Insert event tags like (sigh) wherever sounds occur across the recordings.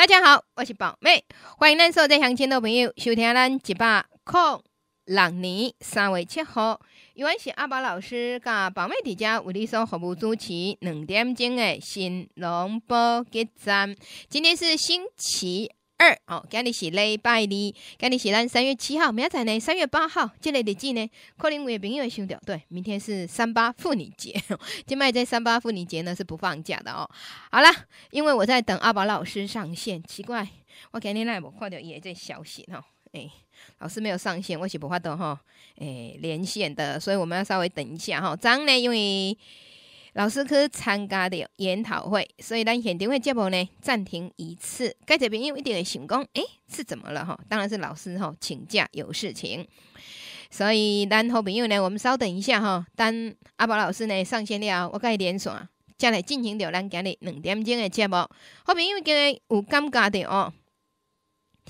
大家好，我是宝妹，欢迎咱所在乡亲的朋友收听咱一八零六年三月七号，因为是阿宝老师甲宝妹伫遮为恁所服务主持两点钟的新农报节展，今天是星期。二哦，今日是礼拜二，今日是咱三月七号，明仔呢三月八号，这个日子呢，可能有些朋友会想到，对，明天是三八妇女节，今麦在三八妇女节呢是不放假的哦。好了，因为我在等阿宝老师上线，奇怪，我今天来无看到有这消息哦，诶，老师没有上线，我是不发的哈，诶，连线的，所以我们要稍微等一下哈。张呢，因为。老师去参加的研讨会，所以咱现场的节目呢暂停一次。该这边有一定会想讲，诶，是怎么了哈？当然是老师哈请假有事情，所以咱好朋友呢，我们稍等一下哈，等阿宝老师呢上线了，我改连线，再来进行着咱今日两点钟的节目。好朋友今日有尴尬的哦。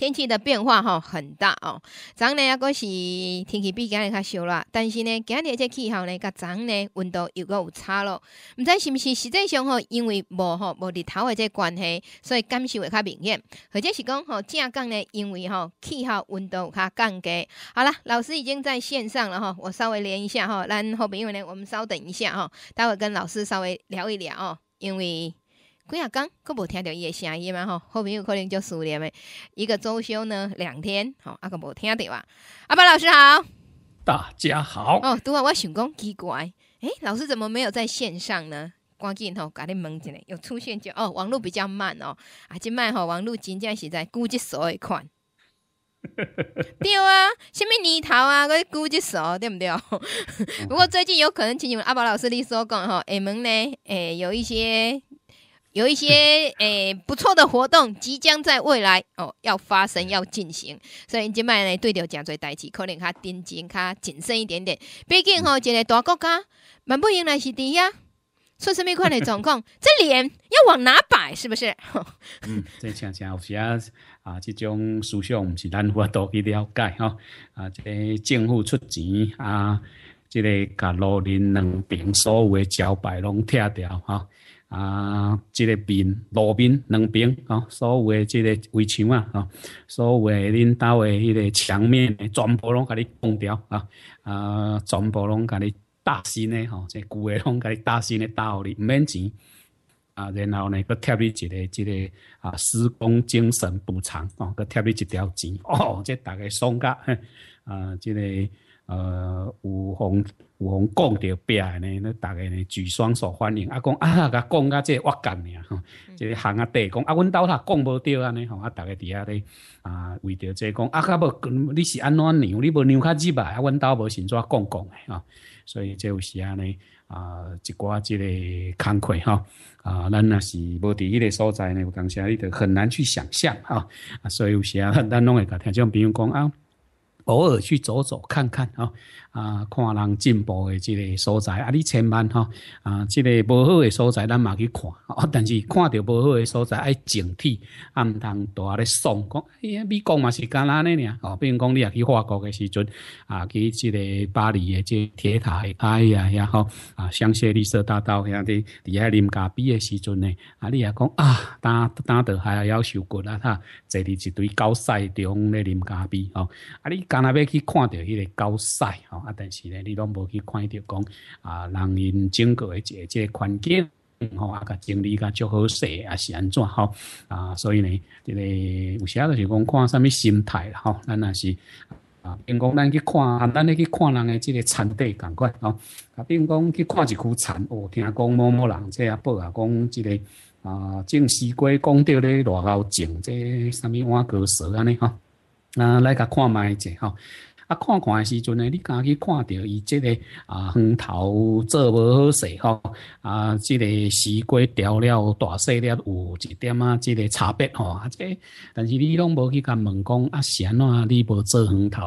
天气的变化吼很大哦，昨呢抑果是天气比今日较烧啦，但是呢今日这气候呢甲昨呢温度又个有差咯，毋知是毋是实际上吼，因为无吼无日头的这关系，所以感受会较明显，或者是讲吼正讲呢，因为吼气候温度有较降低。好了，老师已经在线上了吼，我稍微连一下吼，咱后朋友呢我们稍等一下吼，待会跟老师稍微聊一聊哦，因为。几亚讲，佫无听到伊诶声音嘛吼，后面有可能就思念的，一个周休呢两天，吼，啊，佫无听到啊。阿宝老师好，大家好。哦，拄啊，我想讲奇怪，诶，老师怎么没有在线上呢？关键吼，甲啲问一下，有出现就哦，网络比较慢哦。啊，即摆吼，网络真正是在估计所一款。(laughs) 对啊，什么泥头啊？我估计所对不对？不过最近有可能，请你们阿宝老师的所讲吼，厦门呢，诶，有一些。有一些 (laughs) 诶不错的活动即将在未来哦要发生要进行，所以今妹呢对着真侪代志可能较盯紧较谨慎一点点。毕竟吼，一个大国家，蛮不应该是滴呀。出什么款的状况，(laughs) 这脸要往哪摆？是不是？(laughs) 嗯，这常常有些啊，这种思想不是咱都去了解哈。啊，这个政府出钱啊，这个甲路人两边所有的招牌拢拆掉哈。啊，这个平路边两边啊，所有的即个围墙啊，吼，所有的领导的迄个墙面，全部拢甲你封掉啊，啊，全部拢甲你搭新诶吼，这旧的拢甲你搭新诶，搭好哩，毋免钱。啊，然后呢，佮贴你一个，即个啊，施工精神补偿，佮贴你一条钱，哦，这大概双甲，啊，这个。呃，有互有互讲着白呢，那大个呢举双手欢迎。啊，讲啊，甲讲啊，这我讲的啊，即个行啊地讲啊，阮兜啦讲无着啊呢，吼啊，大个伫遐咧啊，为着这讲啊，阿无你是安怎牛？你无牛较入来啊？阮兜无先做讲讲诶吼，所以这有时啊呢啊，一寡即个康快吼，啊，咱若是无伫迄个所在呢，有当时啊，你著很难去想象啊啊，所以有时啊，咱拢会甲听种，比如讲啊。偶尔去走走看看啊，啊，看人进步的即个所在啊，你千万哈啊，即个无好的所在咱嘛去看啊，但是看到无好的所在要警惕，毋通大咧爽，讲，美国嘛是艰呢俩哦，比如讲你去法国的时阵啊，去即个巴黎的即铁塔，哎呀，然后啊，香榭丽舍大道，然后在在啉咖啡的时阵呢，啊，你啊讲啊，打打到还要受骨啊，哈，坐伫一堆高塞中咧啉咖啡，哦，啊你。敢那要去看到迄个狗屎吼，啊！但是呢，你拢无去看到讲啊，人因整个诶一个即个环境吼，啊，甲精力甲足好势，也是安怎吼？啊，所以呢，即个有时啊，就是讲看啥物心态啦吼，咱也是啊。比如讲，咱去看，咱咧去看人诶即个产地感款吼，啊，比如讲去看一区产哦，听讲某某人即下报啊，讲即个啊种西瓜讲到咧偌好种，即啥物碗糕蛇安尼吼。啊，来甲看卖者吼，啊，看看诶时阵呢，你家己看着伊即个啊，横头做无好势吼，啊，这个西瓜调了，大细了有一点啊，即个差别吼，啊，这但是你拢无去甲问讲啊，是安怎你无做横头，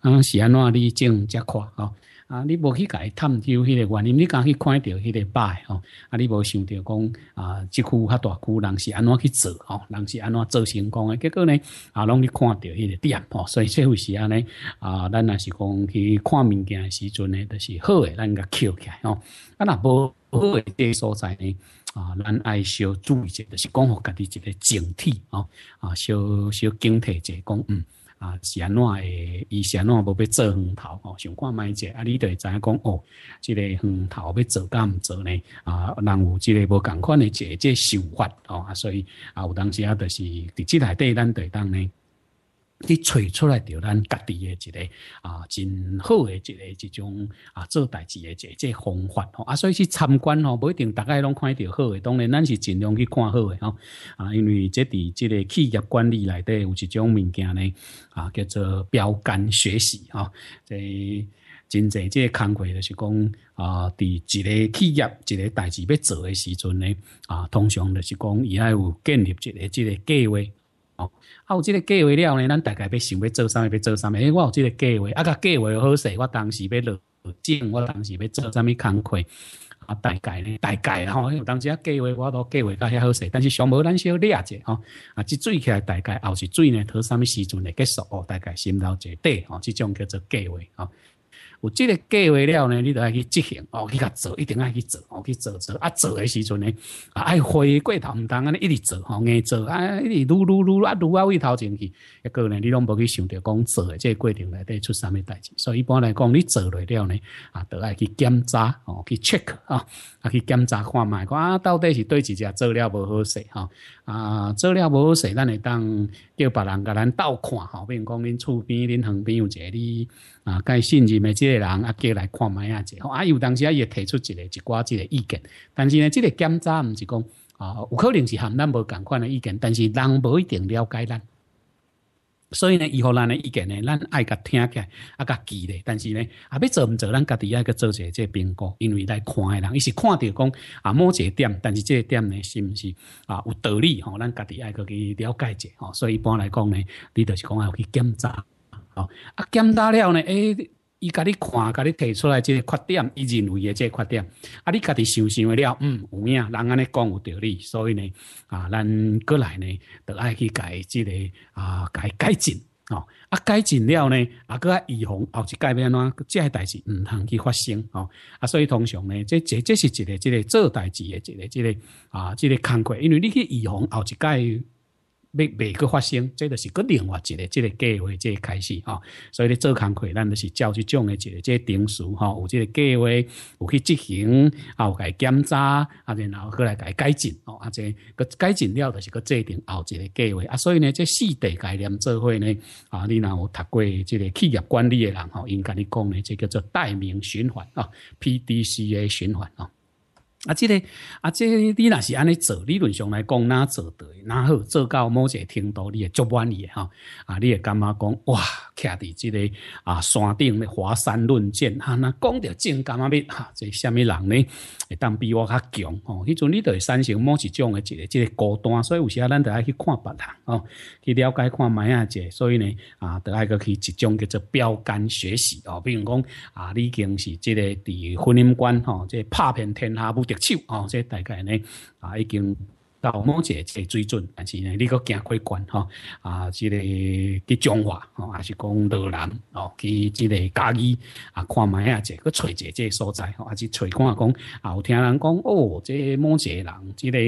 啊，安怎你种只块吼。啊！你无去甲伊探究迄个原因，你敢去看到迄个败吼，啊！你无想到讲啊，即区较大区人是安怎去做吼，人是安怎做成功诶？结果呢，啊，拢去看到迄个点吼，所以说有时安尼啊，咱若是讲去看物件诶时阵呢，都是好诶，咱甲捡起来吼，啊，若无好诶地所在呢，啊，咱爱小注意者，就是讲互家己一个警惕哦，啊，小小警惕者讲嗯。啊，是安怎诶？伊是安怎无要做远头哦，想看卖者啊，你就会知影讲哦，即个远头要做干唔做呢？啊，人有即个无共款的这这想法哦，啊，所以啊，有当时啊，就是伫即内底咱对当呢。去找出来，着咱家己诶一个啊，真好诶一个一种啊做代志诶一个方法吼啊，所以去参观吼，不一定大个拢看到好诶，当然咱是尽量去看好诶吼啊，因为即伫即个企业管理内底有一种物件呢啊，叫做标杆学习吼，即真侪即个工会就是讲啊，伫一个企业一个代志要做诶时阵呢啊，通常就是讲伊爱有建立一个即个计划。哦，啊，有这个计划了呢，咱大概要想要做啥，要做啥。为我有这个计划，啊，个计划好势，我当时要落种，我当时要做啥物工课，啊，大概呢，大概然有当时啊计划，我都计划甲遐好势，但是想无咱小掠者吼，啊，即水起来大概后是水呢，它啥物时阵会结束哦，大概心到一底哦，即种叫做计划哦。有即个计划了呢，你爱去执行哦，去做，一定爱去做哦，去做做啊。做的时阵呢，啊，爱回过头，唔同一直做，吼，硬做啊，一直撸撸撸啊，撸啊，位头前去。一个呢，你拢无去想着讲做即个过程内底出什么代志。所以一般来讲，你做了了呢，啊，爱去检查哦，去 check 啊，啊，去检查看看到底是对几只做了不好适啊，做了无好势，咱会当叫别人甲咱斗看，吼，比如讲恁厝边恁旁边有一个你啊，该信任的这个人啊，过来看卖啊者，吼，啊，有当时啊伊会提出一个一寡即个意见，但是呢，这个检查唔是讲啊，有可能是含咱无同款的意见，但是人无一定了解咱。所以呢，伊个人的意见呢，咱爱甲听来，啊甲记咧。但是呢，啊要做毋做，咱家己爱去做一个这评估，因为来看的人，伊是看到讲啊某一个点，但是这点呢，是毋是啊有道理吼？咱家己爱去了解一下吼。所以一般来讲呢，你就是讲要去检查吼，啊检查了呢，诶。伊家你看，家你提出来即个缺点，伊认为即个缺点，啊，你家己想想了，嗯，有影，人安尼讲有道理，所以呢，啊，咱过来呢，着爱去改，即个啊，改改进，哦，啊，改进了呢，啊，啊预防后一改变怎，即个代志毋通去发生，哦，啊，所以通常呢，这这这是一个，即个做代志诶，一个即个啊，即个工课，因为你去预防后一改。每每个发生，这个是个另外一个，这个计划，这个开始哈。所以咧做工课，咱就是照这种的，一个，即个程序哈，有这个计划，有去执行，后改检查，啊，然后过来改改进，啊，即个改进了，就是个制定后一个计划啊。所以呢，即四大概念做会呢，啊，你若有读过即个企业管理的人哈，应该你讲呢，即叫做代名循环啊，P D C A 循环啊。啊，这个啊，即、这你若是安尼做，理论上来讲哪做得，哪好做到某一个程度，你会足满意吼。啊，你会感觉讲哇？徛伫即个啊山顶咧，华山论剑啊，那讲着正干嘛变哈？这虾米人咧，会当比我较强吼？迄阵你会产生某一种的一个，即个孤单，所以有时啊，咱著爱去看别人哦，去了解看咩啊者。所以呢，啊，著爱个去一种叫做标杆学习哦。比如讲啊，你经是即个伫婚姻观吼，即个拍遍天下不掉。哦，大概呢啊，已经到某些这水准，但是呢，你个眼开关吼啊，之个去中话吼，还是讲老人哦，去即个家己啊，看卖下者，去找一即个所在吼，还是找看讲啊，有听人讲哦，这某些人之个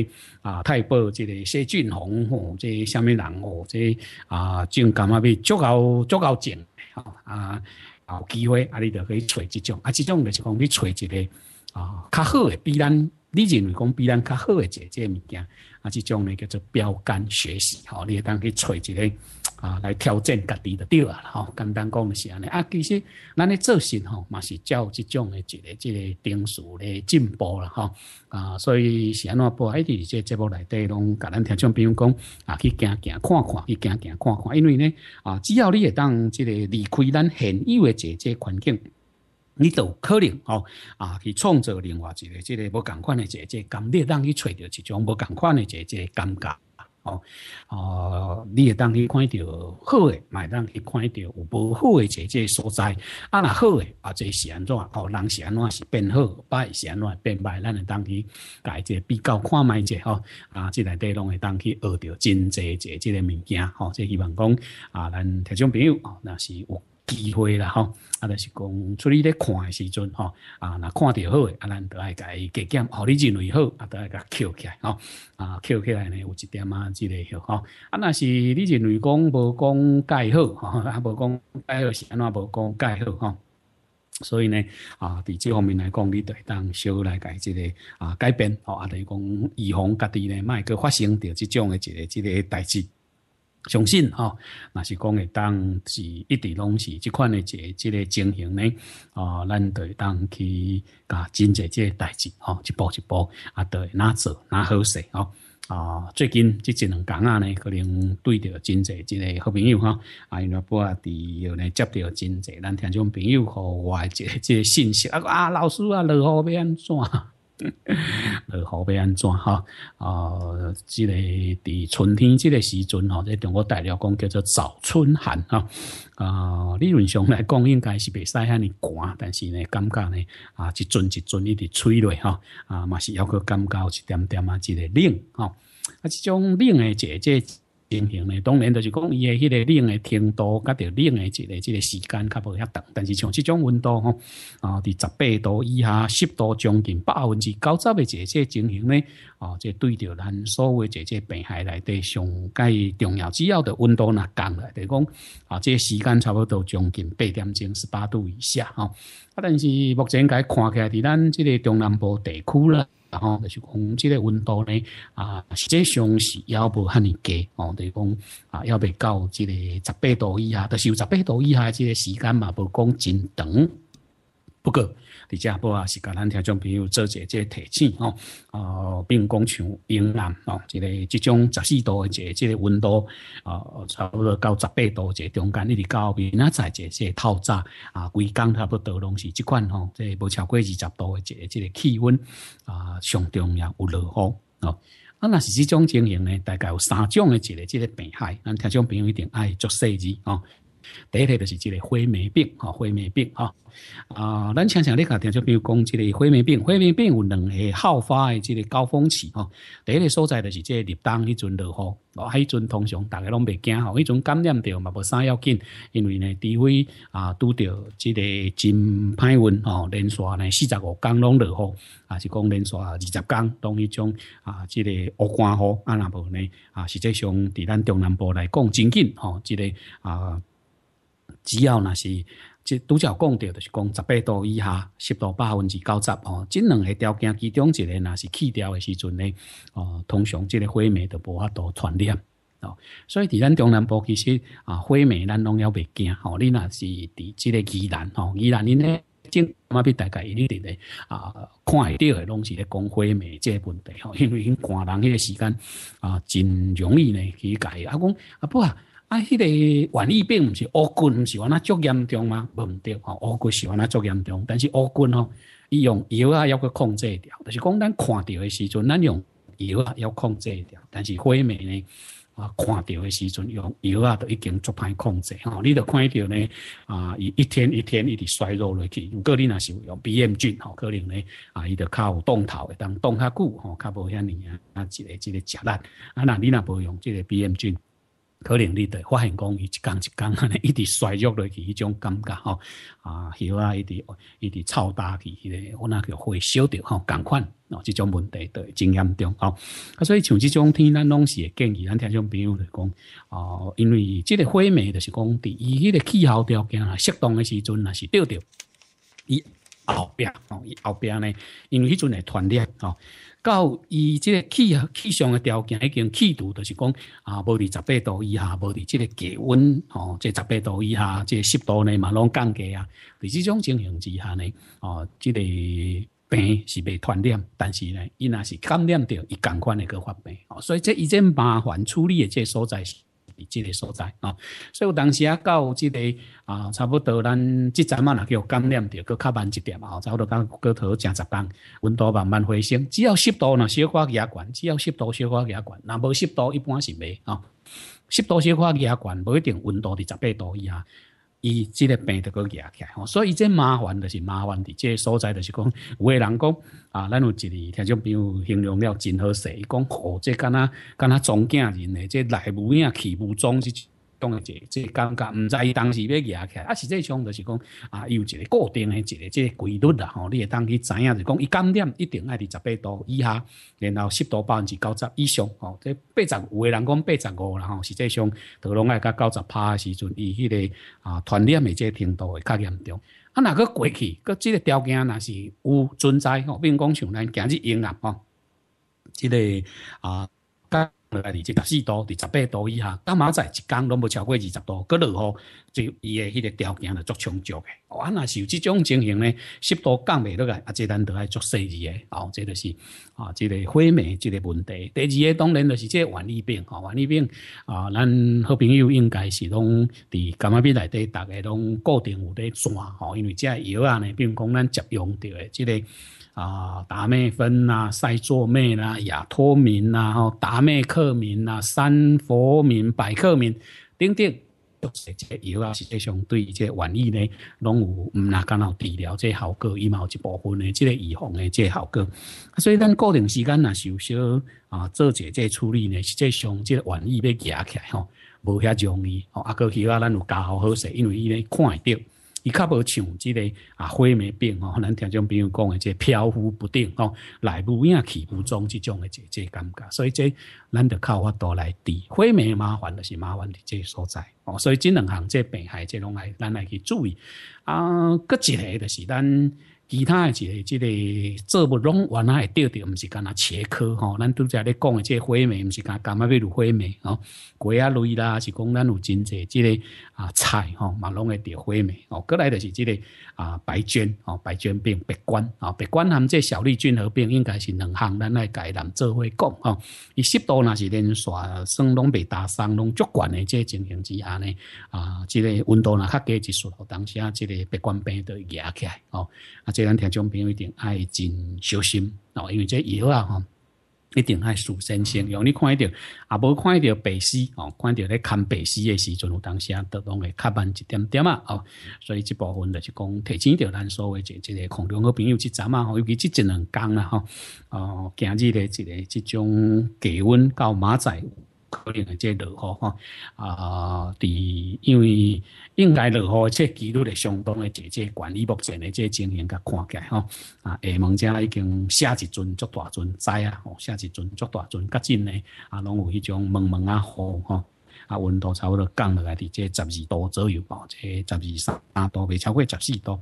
啊，太保，之个谢俊宏哦，这什么人哦，这啊，情感觉比较足较正啊，啊，有机会啊，你就可以找这种，啊，这种就是讲你找一个。啊，较好诶，比咱，你认为讲比咱较好的这个物件，啊，即种呢叫做标杆学习，吼，你会当去找一个啊来调整家己的对啊，吼，简单讲是安尼。啊，其实咱咧做事吼，嘛是照即种诶一个一个定数咧进步啦，吼啊，所以是安怎播，一直这节目内底拢，甲咱听众比如讲啊去行行看看，去行行看看，因为呢啊，只要你会当即个离开咱现有的这个环境。你有可能哦啊去创造另外一个即个无共款的姐姐，感，你当去找着一种无共款的姐姐尴尬啊！哦哦，你当去看到好诶，咪当去看到有无好诶姐姐所在。啊，若好诶，啊即是安怎？哦，人是安怎是变好，歹安怎变歹，咱会当去一个比较看卖者吼啊，即个底拢会当去学到真侪即个物件吼，即希望讲啊，咱特种朋友哦，那是有。机会啦，吼！啊，就是讲出去咧看诶时阵，吼！啊，若看着好，诶，啊，咱都爱家己加减，互你认为好，啊，都爱甲捡起来，吼！啊，捡起来呢，有一点啊之类个，吼！啊，若是你认为讲无讲改好，吼！啊，无讲改好是安怎，无讲改好，吼！所以呢，啊，伫这方面来讲，你得当少来家己啊改变，吼！啊等于讲预防家己呢，莫个发生着这种的一个即个代志。相信吼，那是讲诶，当是一直拢是即款诶，一个即个情形呢。哦，咱会当去甲真侪即个代志吼，一步一步啊，会哪做哪好势吼。啊，最近即几两工啊呢，可能对到真侪即个好朋友哈，啊，因为我啊，伫有呢接到真侪咱听众朋友互我即即信息啊，啊，老师啊，落雨要安怎？在 (laughs) 好北安怎哈？啊，这个伫春天这个时准即、在中国大陆讲叫做早春寒哈。啊，理论上来讲应该是袂使遐尔寒，但是呢，感觉呢啊，一阵一阵一直吹来哈，啊，嘛是要去感觉有一点点啊，即个冷哈。啊，即种冷诶，姐姐。情形呢，当然就是讲，伊的迄个冷的程度，甲着冷的一个即个时间，较无遐长。但是像这种温度，哦，啊，伫十八度以下，十度将近百分之九十的一啲情形呢，哦，即对着咱所谓一啲病害的上介重要只要的温度若降了，就系讲，啊，即个时间差不多将近八点钟，十八度以下，哦。啊！但是目前解看起来，伫咱即个中南部地区啦，后就是讲即个温度呢，啊，实际上是要不遐尼低，哦，就是讲啊，要比较即个十八度以下，就是有十八度以下即个时间嘛，不讲真长，不过。伫这部啊，是甲咱听众朋友做一下即提醒吼，比并讲像云南吼，一个即种十四度的即个温度，哦，差不多到十八度即中间，一直到明如咱在即个透早啊，规工差不多拢是即款吼，即无超过二十度的即个即个气温啊，上中也有落雨哦。啊，那是即种情形呢，大概有三种的即个即个病害，咱听众朋友一定爱做细意哦。第一个就是即个灰霉病，吼，灰霉病，吼，啊，咱常常你讲，就比如讲即个灰霉病，灰霉病有两个好发的即个高峰期，哈，第一个所在就是即立冬迄阵落雨，哦，还迄阵通常大家拢未惊，哦，迄种感染掉嘛无啥要紧，因为呢，除非啊，拄到即个真派温，哦，连续呢四十五天浪落雨，还是讲连续二十天当一种啊，即个恶刮雨，啊那部呢，啊，实际上对咱中南部来讲真紧，哦，即个啊。只要那是，即拄只讲到，就是讲十八度以下，湿度百分之九十吼，即两个条件其中一个那是去掉的时阵呢，哦，通常即个灰霉都无法度传染哦。所以伫咱中南部其实啊，火霉咱拢要袂惊吼，你若是伫即个宜兰吼，宜兰恁呢，正马比大概一伫咧啊，看会到的拢是咧，讲火灰即个问题吼，因为因看人迄个时间啊，真容易咧去解。啊，讲啊不啊？啊，迄个瘟疫病毋是恶菌，毋是话那足严重吗？无毋对，吼，恶菌是话那足严重，但是恶菌吼，伊用药啊要个控制掉，就是讲咱看到诶时阵，咱用药啊要控制掉。但是灰霉呢，啊，看到的时阵用药啊都已经足歹控制，吼，你著看到呢，啊，伊一天一天一直衰弱落去。果你若是用 B M 菌，吼，可能呢，啊，伊就有动头会当动较久，吼，较无遐尼啊，啊，一个一个食力。啊，那你若无用这个 B M 菌。可能你就发现讲，伊一工一工，一直衰弱落去，迄种感觉吼。啊，有啊，一直一直超大起嘞，我那个火烧着吼，共款。哦，即种问题会真严重吼。啊，所以像即种天，咱拢是会建议咱听种朋友来讲。哦，因为即个花灭就是讲，伫伊迄个气候条件啊，适当诶时阵若是掉掉。伊后壁吼，伊后壁呢，因为迄阵会团练哦。到伊即个气气象嘅条件，已经气度就是讲啊，无伫十八度以下，无伫即个低温，吼，即十八度以下，即湿度呢嘛拢降低啊。伫即种情形之下呢，哦，即个病是未传染，但是呢，伊若是感染着，伊共款会去发病。所以这一阵麻烦处理嘅即所在是。即个所在啊。所以有当时啊到即个啊，差不多咱即阵嘛，叫感染着，搁较慢一点啊，差不多刚过头成十天，温度慢慢回升，只要湿度呢小可也悬，只要湿度小可也悬，那无湿度一般是袂啊。湿度小可也悬，不一定温度伫十八度以下。伊即个病得个起来吼，所以即麻烦就是麻烦伫即所在，就是讲有个人讲啊，咱有一日听种朋友形容了真好势，伊讲吼，即敢若敢若中间人诶，即内无影，去无踪即。当然，即即尴尬，唔在当时要压起来，啊，实际上就是讲啊，有一个固定的一个即规律啦，吼，你会当去知影，就讲伊感染一定爱伫十八度以下，然后湿度百分之九十以上，吼，即八十五个人讲八十五，然后实际上，都拢爱到九十趴时阵，伊迄个啊传染的即程度会较严重。啊，那个过去，个即个条件那是有存在，吼，如讲像咱今日云南，吼，即个啊。嚟二十四度、二十八度以下，今日在一天拢无超过二十度，佢落雨就伊的迄个条件就足充足的。哦，啊，那有这种情形咧，湿度降袂落来，啊，即咱就爱足细二嘅，哦，即就是，啊，即个火霉，即个问题。第二个当然就是即个顽疫病，哦，顽疫病，啊，咱好朋友应该是拢伫感冒病内底，大概拢固定有咧酸，哦，因为即个药啊，呢，比如讲，咱食用对嘅，即个。啊，达麦芬呐，赛唑麦呐，亚脱明呐，吼，达麦克明呐，三佛明、百克明等等，都是这药啊。实际上，对于这玩意呢，拢有唔那干扰治疗这效果，伊嘛有一部分的即个预防的这效果。所以咱固定时间呐，稍稍啊做者这处理呢，实际上这玩意要夹起来吼，无遐容易。啊，过去啊，咱有较好好势，因为伊咧看会到。伊较无像即个啊，灰霉病吼，咱、听种朋友讲诶，即飘忽不定吼，内部影起无踪即种诶，即即感觉，所以即咱着靠法度来治灰霉麻烦，就是麻烦伫即所在哦。所以即两项即病害即拢来，咱来去注意啊。搁一个就是咱。其他即个即个做不拢，原来会钓钓，毋是干那切科吼。咱拄则咧讲诶，即个花眉毋是干干卖比如花眉吼，贵啊类啦，是讲咱有真侪即个啊菜吼，嘛拢会钓花眉。吼，过来就是即个啊白绢吼，白绢病白冠吼，白冠含即小绿菌合并应该是两项，咱来简单做伙讲吼。伊湿度若是连续生拢被打伤，拢足悬诶即个情形之下呢，啊，即个温度若较低，一时侯当时啊，即个白冠病都起起来吼啊。这咱听众朋友一定爱真小心哦，因为这药啊吼，一定爱数先鲜。让你看到，啊，无看到白丝哦，看到咧看白丝的时阵，有当时啊，适拢会较慢一点点啊哦。所以这部分就是讲提醒着咱所谓这这个空中好朋友这阵嘛，尤其即一两天啊吼，哦，今日的一个这种低温到马仔。可能会这落雨吼啊！伫因为应该落雨，这几率咧相当的，这管理目前的这经形甲看起吼啊！厦门遮已经下一尊足大尊灾啊！吼下一尊足大尊甲真咧啊，拢有迄种蒙蒙啊雨吼啊，温度差不多降落来，伫这十二度左右吧，这十二三度未超过十四度。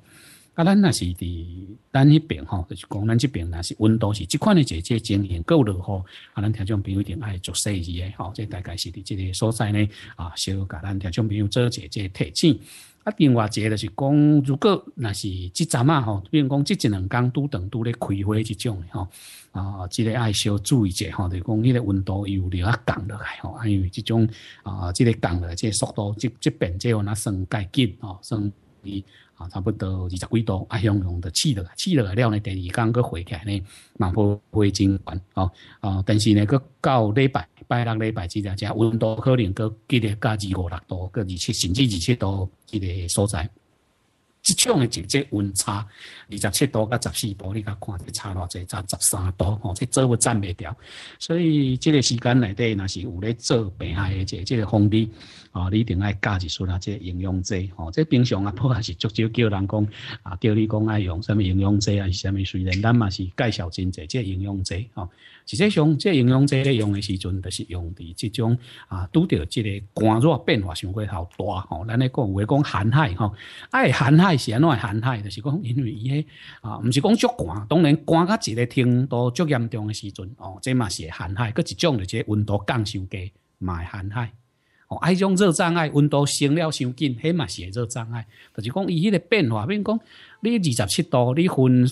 啊，咱那是伫咱迄边吼，就是讲咱这边若是温度是即款的，一个经情形够落吼。啊，咱听众朋友一定爱做细意的吼，即大概是伫即个所在呢啊，小甲咱听众朋友做一即提醒。啊，另外一个就是讲，如果那是即阵啊吼，比如讲即一两工拄等拄咧开花即种的吼啊，即个爱小注意一下吼，就讲迄个温度又略啊降落来吼，啊，因为即种啊，即个降落即速度即即边即有若算改进吼，算伊。差不多二十几度，啊，形容的气来，起热了了呢，第二天佫回起来呢，冇不会真寒，哦哦，但是呢，佫到礼拜拜六礼拜，之只只温度可能佫记得加二五六度，佫二七甚至二七度，一个所在。即种诶，就即温差，二十七度甲十四度，你甲看即差偌济，差十三度，吼，即做会站袂掉。所以即个时间内底，若是有咧做病害诶，即即个风力，哦，你一定爱加一出啦，即营养剂，吼，即平常啊，不也是足少叫人讲啊，叫你讲爱用什么营养剂啊，是啥物水然咱嘛，是介绍真济即营养剂，吼。实际上，这营养剂咧用的时阵，就是用伫这种啊，拄着这个干热变化上过头大吼、咱咧讲话讲寒海吼，哎、哦，寒海是安怎寒海就是讲因为伊迄啊，毋是讲足寒，当然寒到一个程度足严重的时阵哦，这嘛是寒海佮一种就是温度降伤低，嘛会寒海哦，爱、迄种热障碍，温度升了伤紧，迄嘛是会热障碍。就是讲伊迄个变化，比如讲你二十七度，你分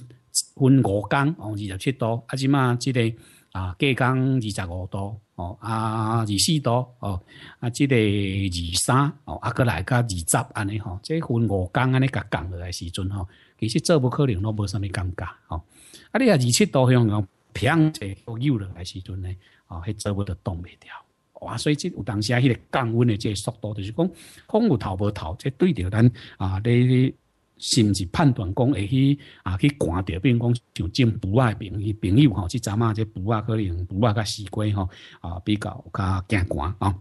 分五工哦，二十七度，啊，即嘛即个。啊，计讲二十五度，哦，啊二四度，哦，啊即个二三，哦，啊个来家二十，安尼吼，即分五公安尼甲降落来时阵，哦，其实做不可能都无啥物尴尬，哦，啊你若二七度向咁平者落又落来时阵咧，哦迄做唔到冻袂掉，哇所以即有当时啊，迄个降温的即速度，就是讲风有头无头，即对着咱啊你。甚至判断讲会去啊去看着，比如讲像近补爱朋友朋友吼，这阵啊这补啊可能补啊较时乖吼啊比较较惊寒啊。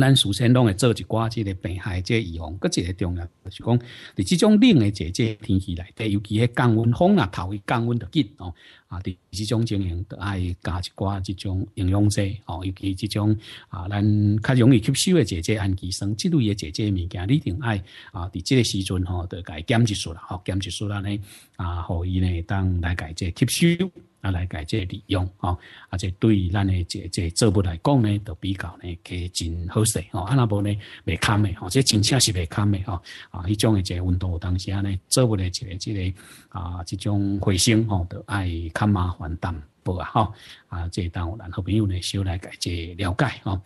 咱首先拢会做一寡即个病害，即个预防，搁一个重要是讲，伫这种冷的姐节天气内底，尤其迄降温风啊，头一降温就紧哦。啊，伫这种情形，就爱加一寡即种营养剂哦，尤其即种啊，咱较容易吸收的姐姐氨基酸、之类诶姐姐物件，你一定爱啊。伫这个时阵吼，就该减一束啦，吼减一束啦呢啊，互伊呢当来解这吸收。啊，来改这利用哦，啊这对咱的这这作物来讲呢，都比较呢，佮真好适哦。啊，那部呢袂砍的哦，这真正是袂砍的哦。啊，迄种的这个温度当时啊呢，作物的这个这个啊，这种回升哦，都爱较麻烦淡薄啊。哈啊，这当我好朋友呢，少来改这了解哦。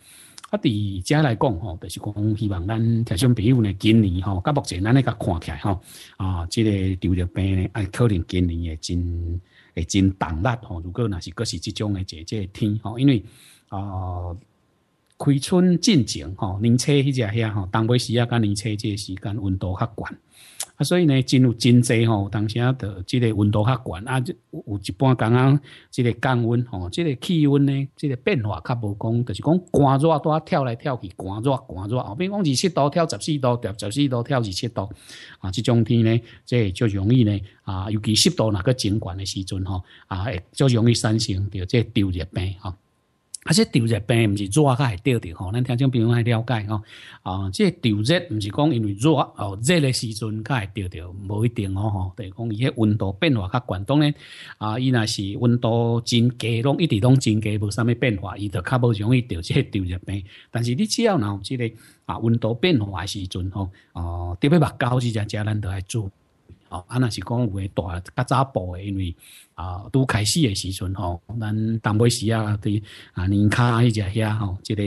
啊，伫家来讲哦，就是讲希望咱家乡朋友呢，今年哈，甲目前咱咧较看起来哈啊，即个丢着病呢，啊，可能今年也真。真重力吼，如果若是各是即种诶，即即天吼，因为啊开春进前吼，年初迄只遐吼，冬尾时啊，甲年初即时间温度较悬。啊，所以呢，真有真济吼，当时啊，的即个温度较悬，啊，有有一般刚啊，即个降温吼，即个气温呢，即个变化较无讲，就是讲寒热都跳来跳去，寒热寒热，后边讲二七度跳十四度，跳十四度跳二七度，啊，这种天呢，这就容易呢，啊，尤其湿度那个真悬的时阵吼，啊，就容易产生掉这丢热病吼。啊，且掉热病毋是热会掉着吼，咱听种病拢爱了解吼，啊，即丢热毋是讲因为热哦，热的时阵会掉掉，无一定吼吼，等于讲伊迄温度变化较悬，东咧，啊，伊若是温度真低，拢一直拢真低，无啥物变化，伊就较无容易掉即掉热病。但是你只要有子个啊，温度变化时阵吼，哦，特别目膏剂只家人都来做。哦，啊，那是讲有诶大较早诶，因为啊，拄开始诶时阵吼，咱淡北时啊，伫啊年卡迄只遐吼，即个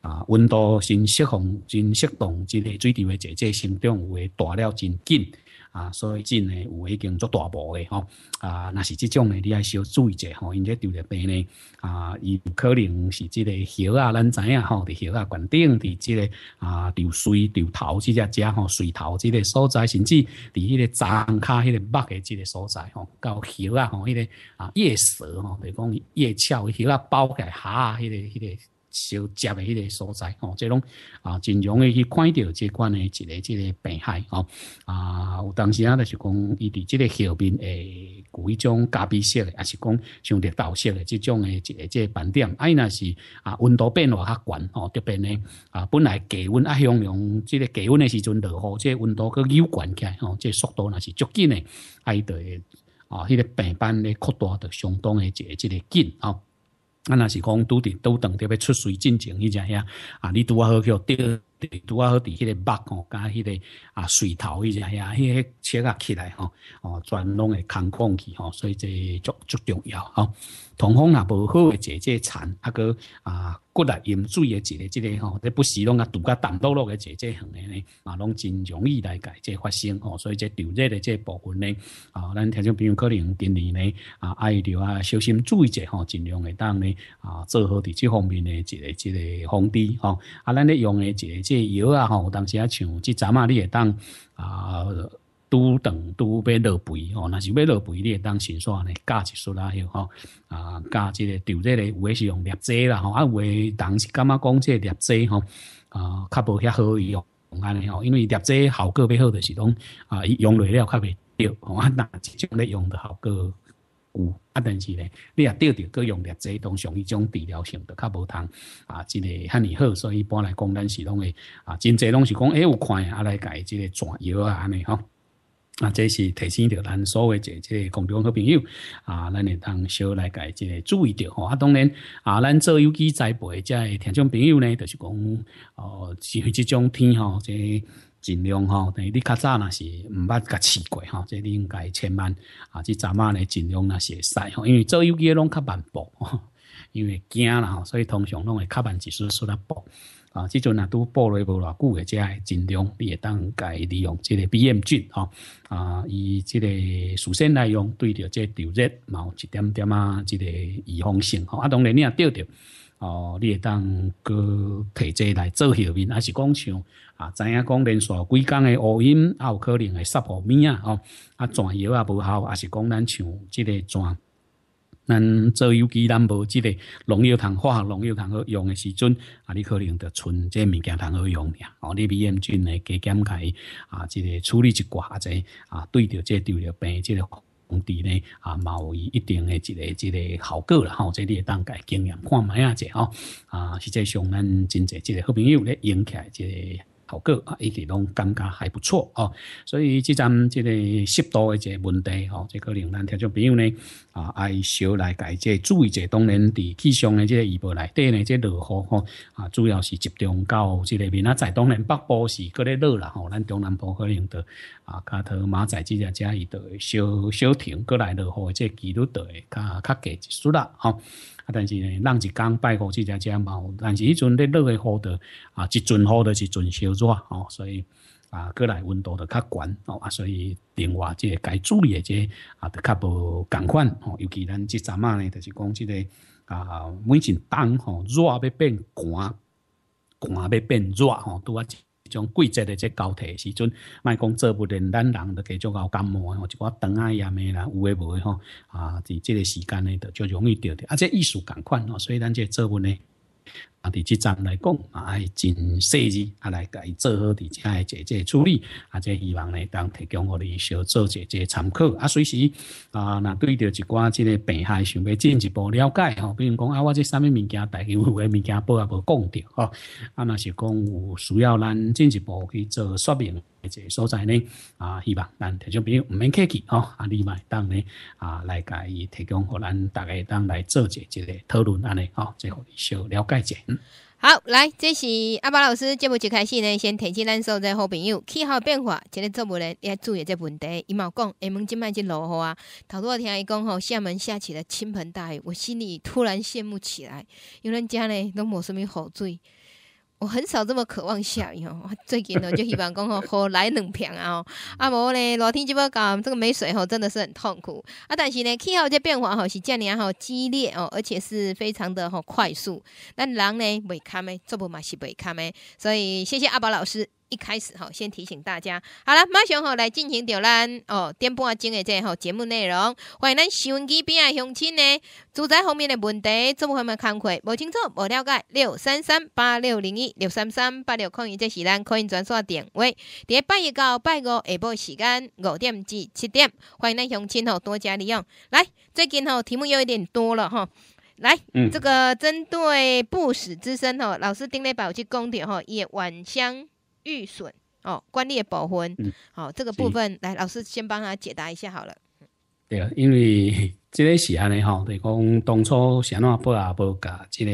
啊温度真适方、真适当，即个水池诶姐姐生长有诶大了真紧。啊，所以真诶有已经做大部诶吼，啊，若是即种诶，你还是要注意者吼，因为丢着病咧，啊，伊有可能是即个蛇啊、咱知影吼，伫蛇啊、棍顶、伫即个啊，丢水、丢头，即只只吼，水头即个所在，甚至伫迄个脏卡、迄个乜诶即个所在吼，到蛇啊、吼，迄个啊，夜舌吼，如讲夜翘蛇啊，包起虾啊，迄个、迄个。烧接的迄个所在，哦，这种啊，真容易去看到这款的一个、一个病害，哦，啊，有当时啊，就是讲，伊伫这个后面诶，有一种咖啡色的，也是讲像绿豆色的这种的一个、一个斑点，哎，那是啊，温度变化较悬，哦，特别呢，啊，本来低温啊，向量，这个低温的时阵，落雨，这温度佫又悬起来，哦，这速度那是足紧的，哎，对，啊，迄个病斑咧扩大得相当的，一个、一个紧，哦。啊，若是讲拄的，都等特别出水进前迄只样？啊，你拄啊好去钓。拄啊好，伫迄个脉吼，甲迄个啊水头迄只遐，迄个切啊起来吼，哦，全拢会抗空去吼，所以这足足重要吼。通风也无好个坐这产，啊个啊骨来饮水的一个，这个吼，这不时拢啊拄甲淡多落的坐这行诶呢，啊，拢真容易来改这发生吼，所以这流热的这部分呢，啊，咱听众朋友可能今年呢啊爱着啊，小心注意者吼，尽量会当呢啊做好伫即方面的一个一个防滴吼，啊，咱咧用的一个。这药啊吼，当时啊像，即阵啊你会当啊，拄等拄要落肥吼，若是要落肥你会当先刷呢，加一撮啦，吼啊加即个调这个，有诶是用叶剂啦吼，啊有诶人是感觉讲即个叶剂吼啊，较无遐好用，安尼吼，因为叶剂效果比较好，就是讲啊，伊用落了较未着吼啊，那即种咧用的效果。有啊，但是咧，你也钓着，佮用劣这通常迄种治疗性就较无通啊，真个遐尼好，所以一般来讲，咱是拢会啊，真侪拢是讲，哎，有看啊来解即个转药啊安尼吼。那这是提醒着咱所谓这个公众好朋友啊，咱也当小来改这注意着吼。啊，当然啊，咱做有机栽培这听众朋友呢，就是讲哦，像这种天吼，这尽量吼，等于你较早那是毋捌甲试过吼，这你应该千万啊，即早啊呢尽量那会使吼，因为做有机拢较慢步，吼，因为惊啦吼，所以通常拢会较慢，一丝丝它步。啊，即阵啊都落来偌久诶，个会尽量你也当解利用，即个 B M 菌吼啊，以即个事先内容对着即个调热，毛一点点啊，即个预防性吼。啊，当然你也钓着，哦，你会当搁摕剂来做后面，还是讲像啊，知影讲连续几工的乌阴，还有可能会杀乌面啊吼，啊，转药也无效，还是讲咱像即个转。咱做有机、咱无即个农药、糖、化学农药糖好用的时阵，啊，你可能着存个物件糖好用俩。哦，你微生物诶加减开，啊，这个处理一寡者，啊，对着个治疗病、即个防治呢，啊，也有一定的一个、一个效果吼，即、这你当该经验看卖下者吼啊，实际上咱真侪一个好朋友咧用起来这。效果啊，一直拢感觉还不错哦，所以即阵即个湿度的个问题哦，即可能咱听众朋友呢啊，爱少来解即注意者，当然，伫气象的即个预报内，底呢，即落雨哈啊，主要是集中到即个面啊，在当然北部是嗰咧落啦吼，咱中南部可能的啊，卡头马仔这家家已的小小停过来落雨，这记录的较较低结束了哈。啊，但是呢，咱是刚拜五这家家嘛，但是迄阵咧热诶好的啊，一阵好的是阵烧热哦，所以啊，过来温度的较悬哦，啊，所以另外这该注意诶的这啊，都较无共款哦，尤其咱即阵啊，就是讲即个啊，每一冬吼热要变寒，寒要变热吼，拄啊。种季节的这交替时阵，卖讲做不咧，咱人就叫做熬感冒啊，或一寡肠啊样诶啦，有诶无诶吼，啊，伫即个时间咧，就就容易着着，啊，且艺术感款哦，所以咱这做不咧。啊，伫即站来讲，啊，真细致，啊，来甲伊做好伫遮个一个处理，啊，即希望呢，当提供互你小做一即参考，啊，随时，啊，那对着一寡即个病害，想要进一步了解吼，比如讲啊，我即啥物物件，大概有诶物件，报也无讲着吼，啊，若是讲有需要咱进一步去做说明诶即所在呢，啊，希望咱听众朋友唔免客气吼，啊，嘛会当呢，啊，来甲伊提供互咱大家当来做一即个讨论安尼吼，最互你小了解一。好，来，这是阿巴老师节目就开始呢。先提起咱所在好朋友气候变化，今日做不咧，要注意这问题。伊毛讲厦门今摆即落雨啊，头拄仔听伊讲吼厦门下起了倾盆大雨，我心里突然羡慕起来，有人家呢都无什么好水。我很少这么渴望下雨哦，最近呢就希望讲吼 (laughs) 好来两片啊，啊无呢热天就要搞这个没水吼，真的是很痛苦啊。但是呢气候这变化吼是今年吼激烈哦，而且是非常的吼快速。那人呢未堪呢做不嘛是未堪呢，所以谢谢阿宝老师。一开始哈，先提醒大家好了。马上哈来进行吊咱哦，点播啊，今日这哈节目内容，欢迎咱音机边的乡亲呢。住宅方面的问题，做乜方面看会，不清楚，不了解。六三三八六零一六三三八六空一，这是咱可以转数电话。第一拜一到拜五下晡时间五点至七点，欢迎咱乡亲哈，多加利用。来，最近哈题目有一点多了哈。来，这个针对不死之身哈，老师丁磊宝去供电哈，也晚香。预损哦，关列保分。好，这个部分来，老师先帮他解答一下好了。对啊，因为 (laughs) 这个是安尼哈，就于讲当初先话不啊不噶，这个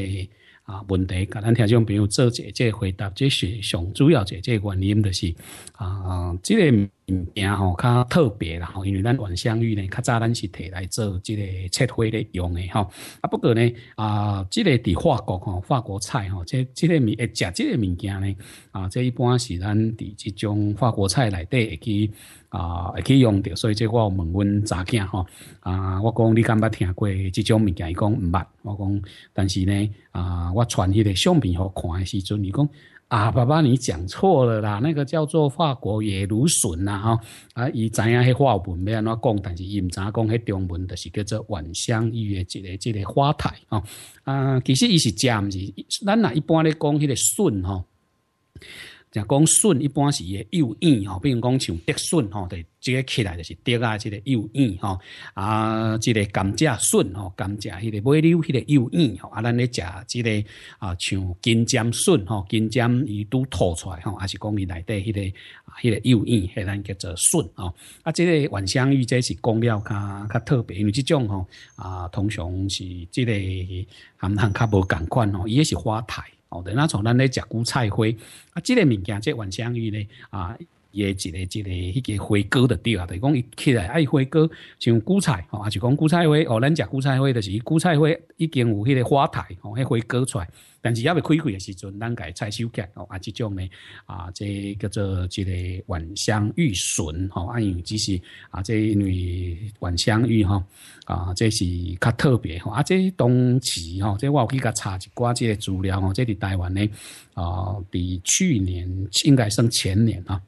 啊问题，甲咱听众朋友做这这回答，这是上主要这这原因的是啊，这个。物件吼较特别啦吼，因为咱软香玉呢较早咱是摕来做即个切花咧用诶吼。啊不过呢啊，即个伫法国吼，法国菜吼，即即个物会食即个物件呢啊，即一般是咱伫即种法国菜内底会去啊会去用着，所以即我有问阮查囝吼啊，我讲你敢捌听过即种物件？伊讲毋捌。我讲，但是呢啊，我传迄个相片互看诶时阵，伊讲。啊，爸爸，你讲错了啦！那个叫做法国野芦笋呐，哦，啊，伊知影迄话文要安怎讲，但是伊毋知影讲？迄中文著是叫做晚香玉的，即个即个花台啊。啊，其实伊是毋是，咱若一般咧讲迄个笋吼。讲笋一般是也幼叶吼，比如讲像竹笋吼，对，这个起来就是竹啊，这个幼叶吼啊，这个甘蔗笋吼，甘蔗迄个尾溜迄个幼叶吼，啊，咱咧食这个啊，像金针笋吼，金针伊拄吐出来吼，还是讲伊内底迄个迄个幼叶，还咱叫做笋吼，啊，这个晚香玉这是讲了较较特别，因为这种吼啊，通常是这个含含较无共款吼，伊也是花台。哦，等下从咱咧食古菜花，啊，这个物件即万象玉咧，啊。伊诶一个一个迄个花果的店啊，就是讲伊起来爱花果，像韭菜吼，啊就讲韭菜花哦，咱食韭菜花就是伊韭菜花已经有迄个花台吼，迄花果出来，但是抑未开开诶时阵，咱家采收去哦，啊即种呢啊，这叫做一个晚香玉笋哦，啊为只是啊，这因为晚香玉吼啊，这是较特别吼，啊这当时吼，这我有去甲查一寡这资料吼，这里台湾呢啊，比去年应该算前年啊。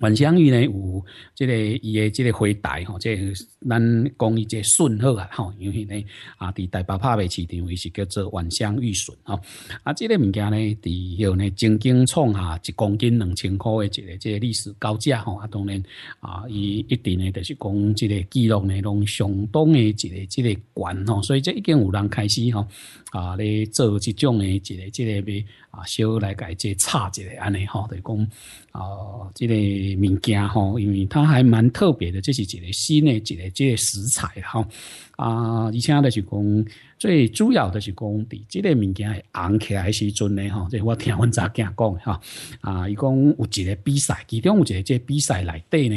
万香玉呢有这个伊的这个花台吼，即个、咱讲伊即笋号啊吼，因为呢啊，伫台北拍卖市场，伊是叫做万香玉笋吼。啊，这个物件呢，伫后呢曾经创下一公斤两千块的一个即历史高价吼。啊，当然啊，伊一定呢就是讲即个记录呢，拢相当的一个这个悬吼。所以这已经有人开始吼啊咧做即种的一个这个。啊，小来改这差一个安尼吼，就讲哦，这个物件吼，因为它还蛮特别的，这是一个新的一个这个食材吼。啊，而且就是讲最主要的是讲，伫这个物件会红起来时阵呢吼，这我听闻咋讲讲的哈啊，伊讲有一个比赛，其中有一个这比赛来对呢，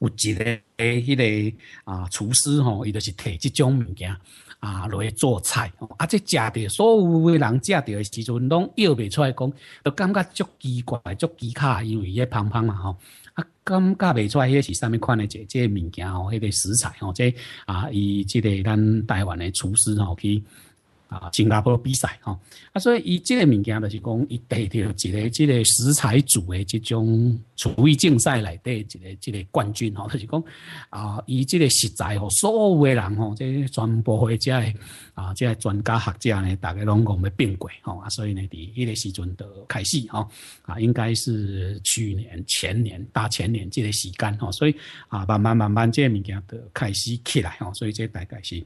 有一个迄个啊厨师吼，伊就是提这种物件。啊，来做菜，啊，即食着所有的人食着的时阵，拢摇袂出来讲，都感觉足奇怪、足奇卡，因为迄芳芳嘛吼，啊，感觉袂出来迄是啥物款的这这物件吼，迄个食材吼，即啊，伊即个咱台湾的厨师吼去。啊，新加坡比赛哈，啊，所以伊这个物件就是讲，伊得到一个这个食材组的这种厨艺竞赛里底一个一个冠军哦，就是讲啊，伊这个食材吼，所有的人哦，这传播或者啊，这专家学者呢，大家拢讲要并轨哦，啊，所以呢，伫迄个时阵就开始吼，啊，应该是去年前年大前年这个时间哦，所以啊，慢慢慢慢这个物件就开始起来哦，所以这大概是。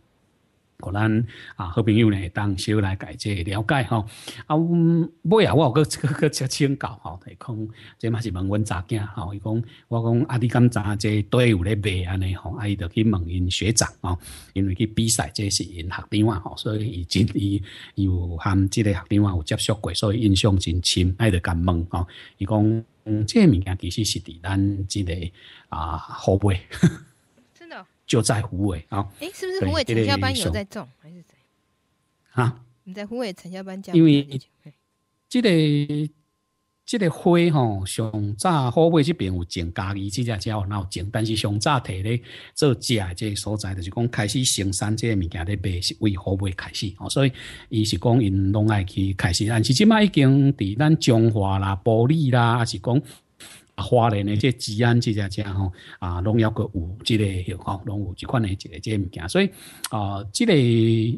互咱啊，好朋友呢，当小来解这了解吼。啊，不啊，我有个个个请教吼，提讲这嘛是问阮查囝吼，伊讲我讲阿弟今早这队伍咧卖安尼吼，啊，伊就去问因学长吼，因为去比赛这是因学弟话吼，所以伊真伊有含即个学弟话有接触过，所以印象真深，爱就敢问吼，伊讲嗯，这物件其实是伫咱即个啊，好不？就在湖北啊！哎，是不是湖北传销班有在种还是怎啊？你在湖北传销班教？因为这个、这个花哈，上早湖北这边有种咖喱，这只叫然后种，但是上早提咧做食假这所在就是讲开始兴山这物件咧白是为何会开始啊？所以，伊是讲因拢爱去开始，但是即卖已经伫咱中华啦、玻璃啦，还是讲。花的呢，即治安即只家吼啊，农药个有即个吼，农有这款的这个即物件，所以啊，即个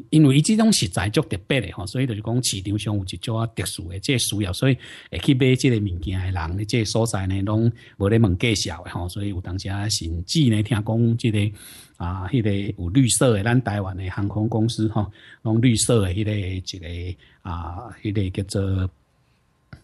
因为即种食材足特别的吼，所以就是讲市场上有一种啊特殊的即需要，所以会去买即个物件的人，即所在呢，拢无咧问介绍的吼，所以有当啊，甚至呢听讲即个啊，迄个有绿色的，咱台湾的航空公司哈，拢绿色的迄个一个啊，迄个叫做。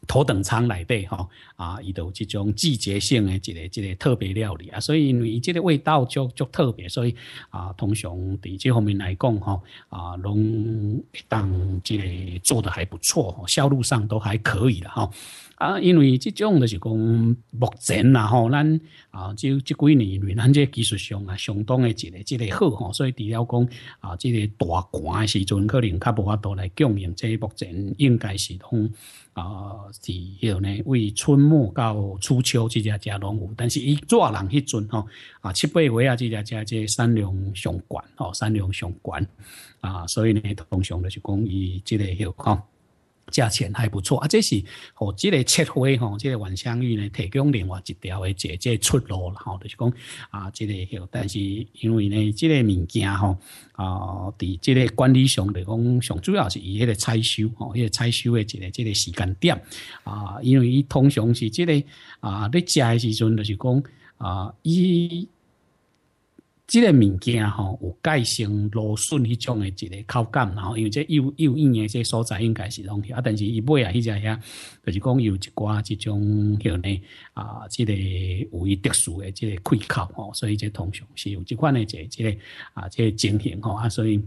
头等舱来底吼啊，伊都即种季节性的一个一个特别料理啊，所以因为伊即个味道就就特别，所以啊，通常在即方面来讲，吼啊，龙当即做得还不错，销路上都还可以啦吼啊，因为即种就是讲目前啦吼咱啊，就即几年，咱个技术上啊，相当的一个一个好，所以除了讲啊，即个大寒的时阵，可能较无法度来供应，即目前应该是通。啊，是迄个呢，为春末到初秋，即只加农户，但是一抓人迄阵吼，啊七八位啊，只只加这产量上管吼，产量上管啊，所以呢，通常就是讲伊这迄个吼。价钱还不错啊，这是哦，这个切灰嗬，这个万香玉呢提供另外一条的即即出路啦，吓，就是讲啊，这即有，但是因为呢，这个物件嗬，啊，喺这个管理上嚟讲，上主要是以嗰个采收，嗬，那个采收的这个这个时间点，啊，因为佢通常是这个啊，你食的时阵，就是讲啊，以。即个物件吼，有钙性、芦笋迄种诶，一个口感，然后因为即幼幼婴诶，即所在应该是拢西啊。但是伊买来迄只遐，就是讲有一寡即种像咧啊，即个有伊特殊诶，即个口感吼。所以即通常是有即款诶个、即个啊，即经形吼啊。所以，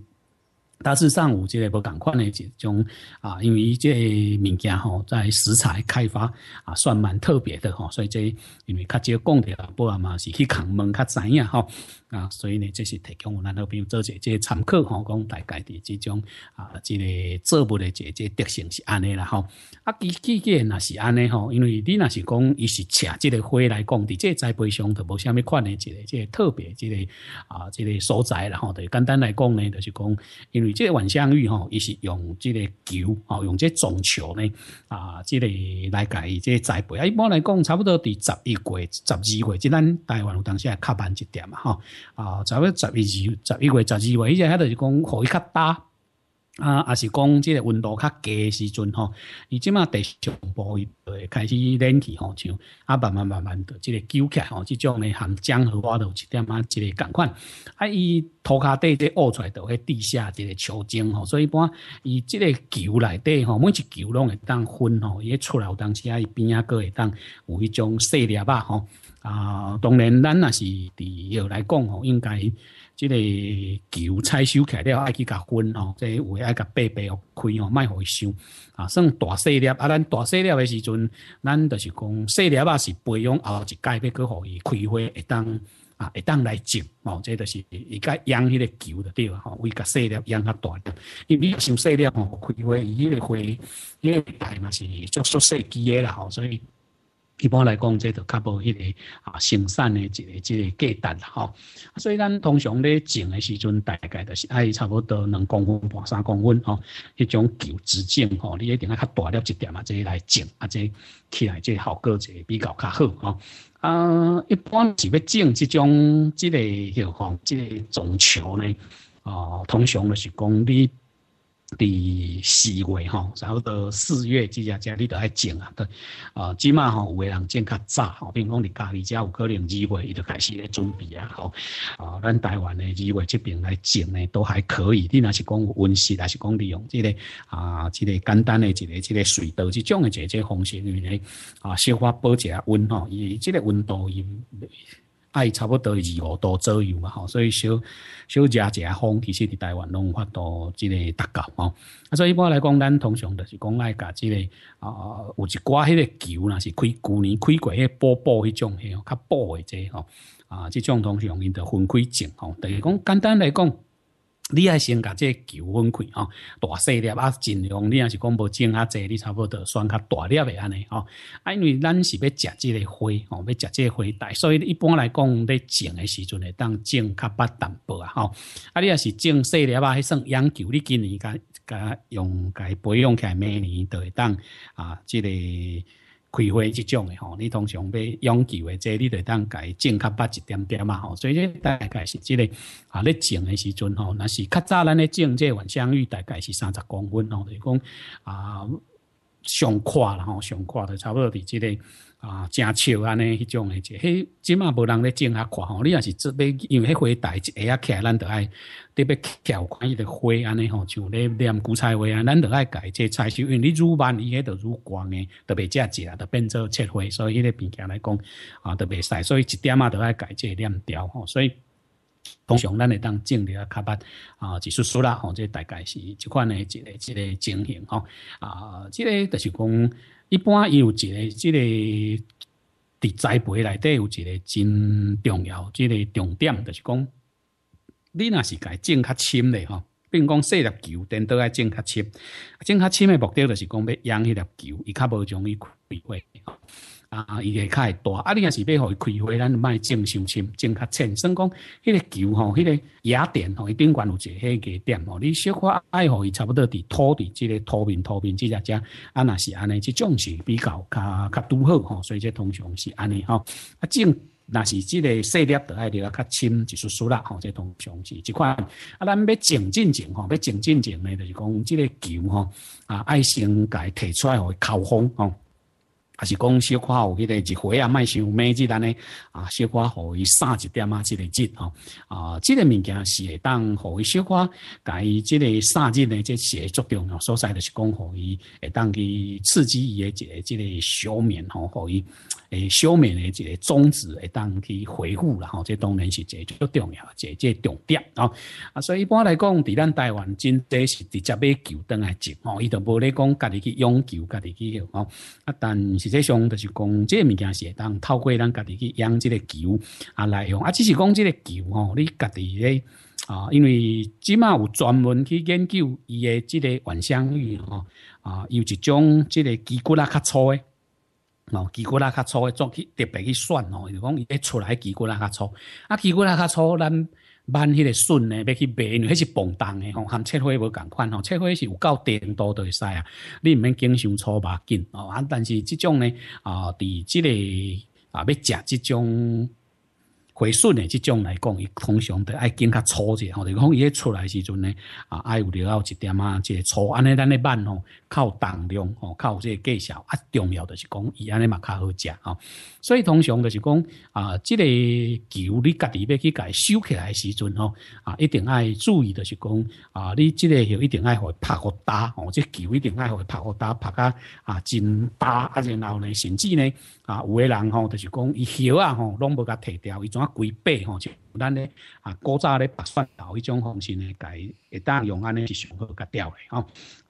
但是上有即个无共款诶一种啊，因为伊即个物件吼，在食材开发啊，算蛮特别的吼。所以即因为较少要讲着阿伯嘛，是去开门较知影吼。啊，所以呢，这是提供，咱好朋友做些这参考，吼，讲大概的这种啊，这个作物的这这特性是安尼啦，吼。啊，其其个那是安尼吼，因为你那是讲，伊是吃这个花来讲，伫这栽培上都无虾米款的，这个这特别，这个啊，这个所在，然后对简单来讲呢，就是讲，因为这晚香玉吼，伊是用这个球，吼，用这种球呢，啊，这个来改这栽培。啊，一般来讲，差不多伫十一月、十二月，即咱台湾当时也较慢一点嘛，吼。啊，十一、十一月、十二月，伊只迄就是讲雨较大，啊，也是讲即个温度较低诶时阵吼。伊即马地上部会开始冷起吼，像啊，慢慢、慢慢，即个救起吼，即种咧含江河花都一点啊，即个共款。啊，伊涂骹底即凹出来，到迄地下即个球茎吼，所以一般伊即个球内底吼，每一球拢会当分吼，厝出来当时啊，伊边啊个会当有迄种细粒吧吼。啊，当然咱也是伫要来讲吼，应该即个球采收起来了，爱去甲分吼，即有爱甲白白开吼，卖互伊收啊，算大细粒啊。咱大细粒诶时阵，咱就是讲细粒也是培养后一届要去互伊开花，会当啊，会当来种吼，即、哦、就是伊甲养迄个球的对了吼，为甲细粒养较大因为收细粒吼，开花伊迄个花，迄、那个大嘛是足足细枝诶啦吼，所以。一般来讲，这都较无迄个啊，生产的一个即个价值吼。所以咱通常咧种的时阵，大概就是爱差不多两公分半三公分吼，迄种球直径吼，你一定要较大粒一点啊，即来种啊，即起来即效果就会比较较好吼。啊，一般是要种这种这个、叫讲即种球呢，哦，通常就是讲你。第四月吼，然后到四月即下只，你都爱种啊，对，啊，即满吼有诶人种较早吼，比如讲你家己遮有可能二月，伊就开始咧准备啊，吼，啊，咱台湾诶二月即边来种呢，都还可以，你若是讲温室，还是讲利用即个啊，即个简单的一个即个水稻即种的这个方式，因为啊，消化保热温吼，伊即个温度伊。爱差不多二五度左右嘛吼，所以小小食一下风，其实伫台湾拢有法度，即个达到吼。啊，所以一般来讲，咱通常就是讲爱甲即个啊，有一寡迄个球若是开旧年开过迄个波波迄种，迄个较薄的济吼。啊，即种通常因着分开种吼，等于讲简单来讲。你爱先甲这球分开吼，大细粒啊，尽量你要是讲无种啊，济，你差不多选较大粒的安尼吼，啊，因为咱是要食这个花吼，要食这个花带，所以一般来讲咧种的时阵会当种较捌淡薄啊吼，啊，你要是种细粒啊，迄算养球，你今年甲甲用该培养起来，明年就会当啊，这个。开花即种诶吼，你通常要养球诶，这你得当伊种较八一点点嘛吼。所以大概是即个啊，咧种诶时阵吼，若是较早咱咧种个晚香芋大概是三十公分吼，就是讲啊，上宽啦吼，上宽的差不多伫即个。啊，真树安尼迄种诶，即迄即马无人咧种遐看吼，你若是这要因为迄花大一下来，咱着爱特别翘款迄个花安尼吼，像咧念古彩花安，咱着爱改即彩树，因为你愈慢伊迄着愈光诶，特别遮只啊，着变做切花，所以迄个物件来讲啊，特别使，所以一点啊着爱改即念条吼，所以通常咱会当种了较捌啊，就束束啦吼，即大概是即款诶一个一个情形吼啊，即个就是讲。一般伊有一个，即个伫栽培内底有一个真重要，即个重点就是讲，你若是该种较深嘞吼，并讲细粒球，顶多爱种较深，种较深的目的就是讲要养迄粒球，伊较无容易枯萎吼。啊，伊个较会大，啊，你若是要互伊开花，咱卖种伤深，种较浅，算讲，迄个球吼，迄个芽点吼，伊顶悬有一个迄个点吼，你小可爱互伊差不多伫土地，即个土面土面即只只，啊，若是安尼，即种是比较较较拄好吼，所以即通常是安尼吼，啊，种若是即个细粒豆爱滴较深，就是输啦吼，即通常是即款，啊，咱要种进种吼，要种进种呢，就是讲，即个球吼，啊，爱先伊提出来互伊扣风吼。还是讲小夸有迄个一回啊，卖收美只单呢啊，小夸互伊杀一点啊，即个即吼啊，即个物件是会当互伊小夸，甲伊即个杀日呢，即写作用吼，所在就是讲互伊会当去刺激伊诶一个即即个小面吼，互伊。诶，小面的一个宗旨会当去回复啦，吼，这当然是最重要，这这重点吼。啊，所以一般来讲，在咱台湾，真这是直接买球灯来接，吼，伊都无咧讲家己去养球，家己去哦。啊，但实际上就是讲，这物件是当透过咱家己去养这个球啊来用。啊，只是讲这个球哦，你家己咧啊，因为即卖有专门去研究伊的即个万向玉吼啊，有一种即个结骨啊较粗诶。哦，鸡骨拉卡粗诶，做去特别去选哦，就讲伊要出来鸡骨拉卡粗，啊鸡骨拉卡粗，咱挽迄个笋呢，要去卖，买，那是膨荡诶，吼，含切花无共款，吼，切花是有够甜度的会使啊，你毋免经常粗麻筋哦，啊，但是即种呢，啊，伫即个啊要食即种回笋的这种来讲，伊通常得爱拣较粗者，吼，就讲伊要出来时阵呢，啊，爱有料有一点啊，即个粗安尼咱咧办吼。靠重量哦，靠这个技巧啊，重要的是讲伊安尼嘛较好食哦，所以通常就是讲啊，这个球你家己要去家收起来时阵吼，啊一定爱注意的是讲啊，你即个球一定爱伊拍互打哦，这球一定爱伊拍互打，拍啊啊，真大啊，然后呢，甚至呢啊，有个人吼，就是讲伊鞋啊吼，拢无甲摕掉，伊怎啊规白吼，就咱咧啊，古早咧白蒜头迄种方式呢，家会当用安尼是上好甲掉的吼。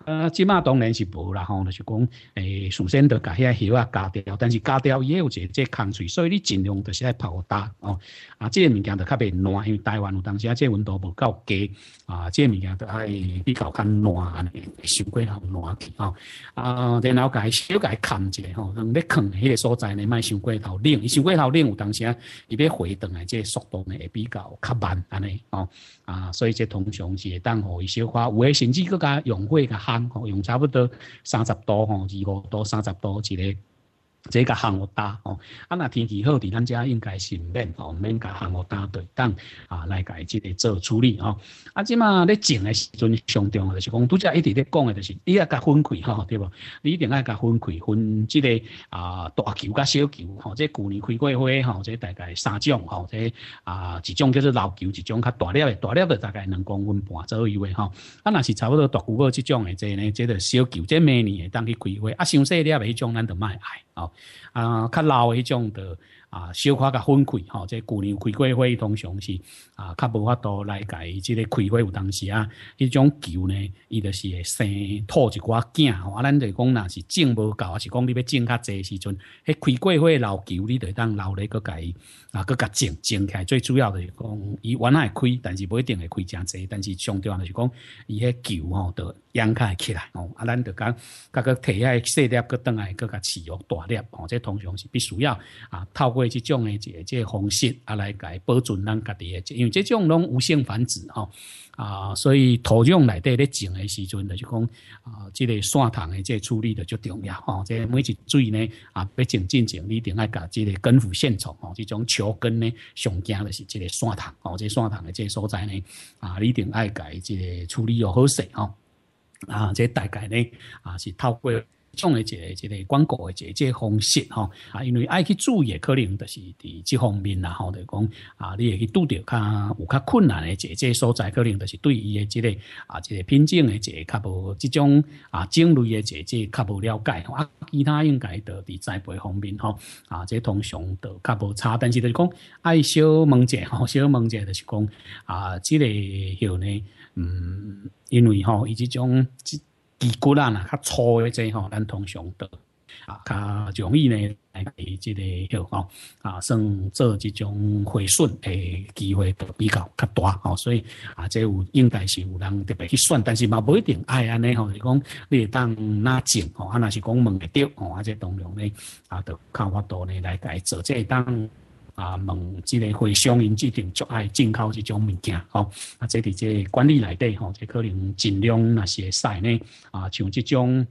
呃，即嘛，当然是无啦，吼，就是講誒，首先就个叶啊割掉，但是割掉也有一个即个乾脆，所以你尽量就爱泡大，哦，啊，即个物件就较袂烂，因为台湾有当时啊，即温度无够低，啊，即个物件都爱比较烂較暖，受過後暖啲，哦，啊，然后後加少加一下吼，唔俾曠，迄个所在呢，卖伤过過冷，伊伤过頭冷有当时啊，伊啲回動嘅即速度会比较较慢，安尼，哦，啊，所以即通常会当可伊消化，有啲甚至更加用火甲黑。用差不多三十多，二個多三十多字咧。即个项目搭哦，啊！若天气好，伫咱家应该是唔免吼，唔免甲项目搭对等啊，来家即个做处理吼。啊，即嘛咧种诶时阵上重要，就是讲拄则一直咧讲诶，就是你要甲分开吼，对无？你一定爱甲分开，分即个啊大球甲小球吼。即旧年开过花吼，即大概三种吼，即啊一种叫做老球，一种较大粒诶，大粒诶大概两公分半左右诶吼。啊，那是差不多大球骨即种诶，这呢，即个小球即每年会当去开会。啊，详细咧未？种咱就卖爱哦。啊，较老一种的。啊，小可甲分开吼，即旧年开过会，通常是啊，较无法度来改。即个开花有当时啊，迄种球呢，伊就是会生吐一寡茎吼，啊，咱就讲若是种无够，还是讲你要种较济时阵。迄开过会老球，你会当老来个改啊，个甲种种起来。最主要就是讲伊来会开，但是不一定会开真济，但是相对要就是讲伊迄球吼，得养开起来吼，啊，咱就讲各个提下细粒个倒来，个甲饲大粒吼，即通常是必须要啊，透过。会这种的这这方式啊来改保存咱家己的，因为这种拢无性繁殖吼啊，所以土壤内底咧种的时阵就是讲啊，这个砂糖的这处理的足重要哦。这每一水呢啊，毕竟进前，你定爱甲这个根腐现场哦，这种球根呢，上惊的是这个砂糖哦，这砂糖的这所在呢啊，你定爱改这个处理要好适哦啊，这大概呢啊是透过。种诶，个即个广告诶，一个方式吼啊，因为爱去注意诶可能就是伫即方面啦，吼，就讲啊，你会去拄着较有较困难诶，一个所在，可能就是对伊诶即个啊，即个品种诶，个较无即种啊种类诶，即个较无了解，啊，其他应该都伫栽培方面吼啊，即通常都较无差，但是就是讲爱小问者吼，小问者就是讲啊，即个后呢，嗯，因为吼伊即种。几个人啊，较粗一些吼，咱通常的啊，较容易呢，来即个吼啊，算做这种回顺诶机会比较较大吼，所以啊，即有应该是有人特别去算，但是嘛不一定爱安尼吼，是讲你当那种吼，啊，那是讲问会着吼，啊，这当然呢，啊，就靠法度或呢来解做即当。啊，问即个会相应制定足爱进口即种物件吼，啊，即伫这管理内底吼，这可能尽量那些使呢，啊，像即种，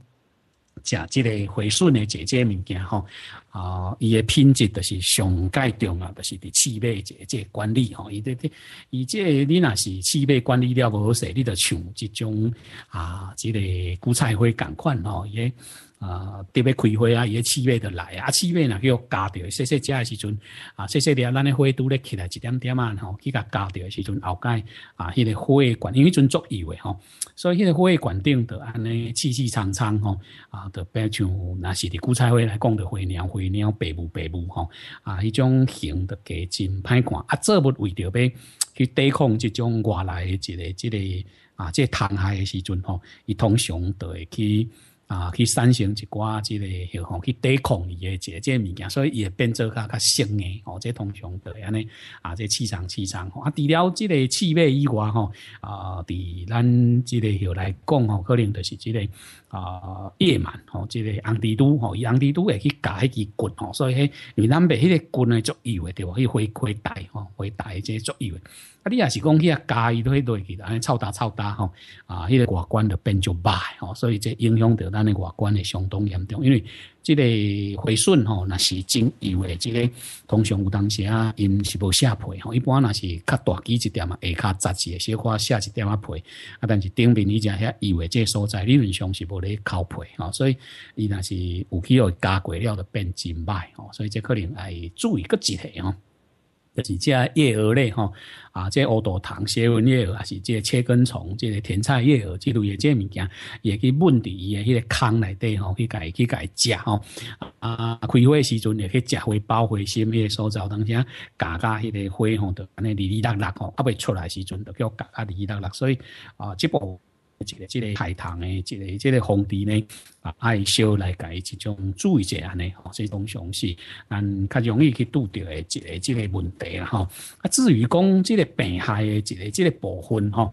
食即个回顺的这些物件吼，啊，伊的品质就是上界重啊，就是伫设备这这管理吼，伊这这伊这你若是设备管理了无好势，你著像即种啊，即个韭菜花同款吼，伊。啊，特别开花啊，伊个气味就来啊，啊味月呐叫加掉，细细只的时阵啊，细细的咱的花都咧起来一点点啊，吼，去甲加掉的时阵后盖啊，迄个花管因为阵足妖的吼，所以迄个花管顶就安尼气气苍苍吼啊，就变像那是伫古菜花来讲的花鸟，花鸟白母白母吼啊，迄种形著加真歹看啊，这不为着要去抵抗这种外来的即个、即个啊，这虫害的时阵吼，伊通常都会去。啊，去产生一寡即、之类吼，去抵抗伊个即个物件，所以伊会变做较较生诶。吼，即通常会安尼啊，即气场气场。啊，除了即个气味以外吼，啊，伫咱即个吼来讲吼，可能就是即个啊，夜晚吼，即个红蜘蛛吼，伊红蜘蛛会去咬迄支棍吼，所以迄因为咱未迄个棍诶作用诶，着，无？伊会会大吼，会大即个作用诶。啊，你若是讲伊啊，咬伊都迄落去啦，臭大臭大吼。啊，迄个外观就变就歹吼，所以即影响着。咱的外观会相当严重，因为这个回顺吼，那是重油的。这个通常有当时啊，因是无下皮吼，一般那是较大机一点嘛，下较扎些，小块下一点啊皮啊。但是顶面你像遐油的这所在，理论上是无咧靠皮吼，所以伊那是有互伊加过了的变真歹吼，所以这可能爱注意个一下吼。就是这叶蛾类吼，啊，这乌多糖斜纹叶蛾，还是这切根虫，这个甜菜叶蛾之类的这物件，也去闷伫伊的迄个坑内底吼，去家去家食吼，啊，开会时阵也去食回包回些咩所造东西，夹夹迄个花吼的，安尼里里搭搭吼，啊未出来时阵就叫夹夹里里搭搭，所以啊，这部。一个、一个孩童的、一个、一个皇帝呢，啊，爱修来改，一种注意一下呢，哦，这种常是，咱较容易去拄着的，一个、一个问题了哈。啊，至于讲这个病害的，一个、这个部分哈。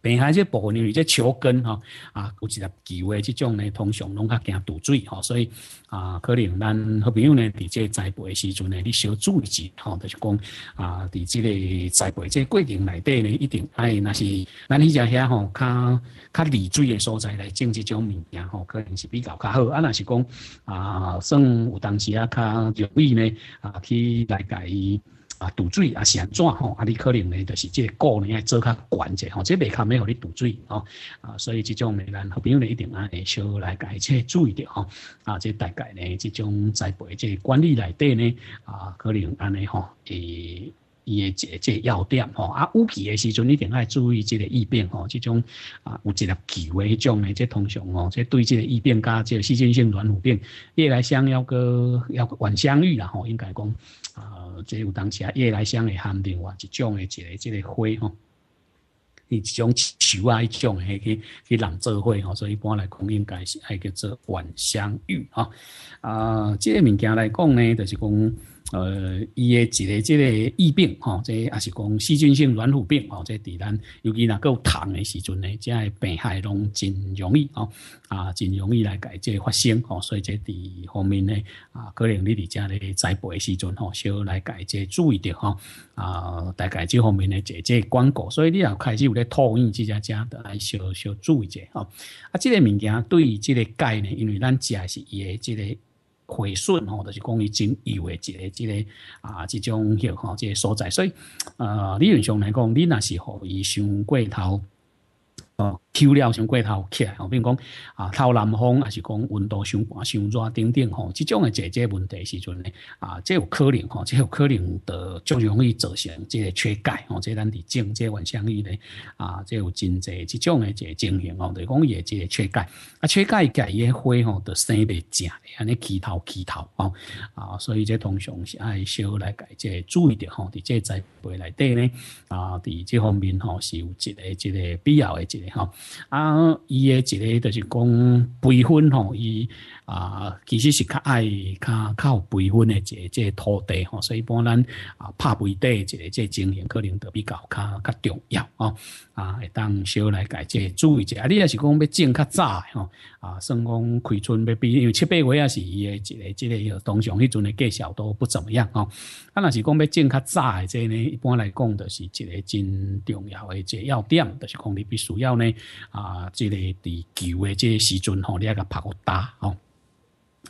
平海这部分呢，伊这草根哈啊，有一粒球围，这种呢，通常拢较惊堵水吼，所以啊，可能咱好朋友呢，伫这栽培时阵呢，你小注意下，吼，就是讲啊，伫这个栽培这过程内底呢，一定爱那是咱迄只遐吼，较较离水的所在来种这种物件吼，可能是比较较好。啊，若是讲啊，算有当时啊，较容易呢啊，去来甲伊。啊，堵水啊，安怎吼，啊，你可能呢，就是即个个人要做较悬者吼，即袂堪要你堵水吼啊，所以即种呢，咱好朋友呢，一定啊呢，稍来解切注意着吼，啊，即大概呢，即种栽培即管理内底呢，啊，可能安尼吼，诶。伊诶，即即要点吼，啊，有皮诶时阵一定爱注意即个异变吼，即种啊，有一粒球诶迄种诶，即通常吼，即对即个异变加即个细菌性软骨病，夜来香要搁要晚相遇啦吼，应该讲啊，即有当吃夜来香诶含另外一种诶一个即个花吼，伊一种树啊，迄种诶去去人做花吼，所以一般来讲应该是爱叫做晚香玉吼。啊，即个物件来讲呢，就是讲。呃，伊诶一个即个疫病吼，即也是讲细菌性软骨病吼，即伫咱尤其若个有虫诶时阵呢，即个病害拢真容易哦，啊，真容易来解即发生吼，所以即伫方面呢，啊，可能你伫遮咧栽培诶时阵吼，少来解即注意着吼。啊，大概即方面呢，即即广告，所以你若开始有咧套用即只只的，来小小注意者吼，啊，即个物件对于即个钙呢，因为咱诶是伊诶即个。回顺吼，就是讲伊真有诶，一个即个啊，即种吼，即个所在，所以呃，理论上来讲，你那时候伊上过头。哦，久了像过头起，吼，比如讲啊，透南风，还是讲温度上高、上热，等等，吼，这种的解决问题时阵咧，啊，这有可能，吼，这有可能，就容易造成这个缺钙，吼，这咱伫正这晚上伊咧，啊，这有真济，这种的这情形，吼，对，讲也，这缺钙，啊，缺钙钙也会，吼，就生袂正，安尼乞头乞头，哦，啊，所以这通常是爱少来改，这注意点，吼，伫这在培内底咧，啊，伫这方面，吼，是有一个一个必要的一个。嚇！啊，伊诶一个就是讲培訓，吼，伊。啊，其实是较爱较较有肥分的这这土地吼、所以一般咱啊拍肥地这个这经营可能都比较较较重要吼、啊，会当小来改这注意一下，你也是讲要种较早吼、哦，啊，算讲开春要比因为七八月也是伊的一个这个要通常迄阵的介绍都不怎么样吼、啊，若是讲要种较早的这呢，一般来讲的是一个真重要的这要点，就是讲你必须要呢啊，这个地球的这个时阵吼、哦，你要个拍个打吼。